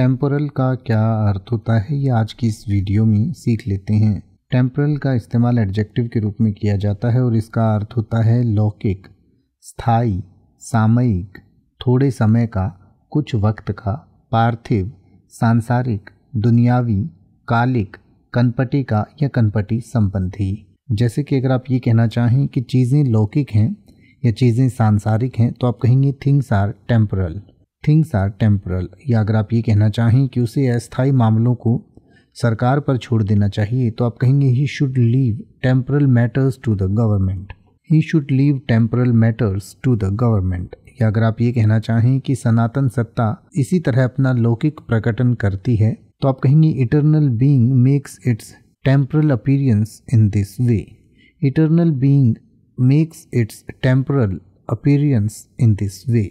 temporal का क्या अर्थ होता है ये आज की इस वीडियो में सीख लेते हैं टेम्पोरल का इस्तेमाल एडजेक्टिव के रूप में किया जाता है और इसका अर्थ होता है लौकिक स्थायी सामयिक थोड़े समय का कुछ वक्त का पार्थिव सांसारिक दुनियावी कालिक कनपटी का या कनपटी संबंधी जैसे कि अगर आप ये कहना चाहें कि चीज़ें लौकिक हैं या चीज़ें सांसारिक हैं तो आप कहेंगे things are temporal things are temporal या अगर आप ये कहना चाहें कि उसे अस्थायी मामलों को सरकार पर छोड़ देना चाहिए तो आप कहेंगे he should leave temporal matters to the government he should leave temporal matters to the government या अगर आप ये कहना चाहें कि सनातन सत्ता इसी तरह अपना लौकिक प्रकटन करती है तो आप कहेंगे eternal being makes its temporal appearance in this way eternal being makes its temporal appearance in this way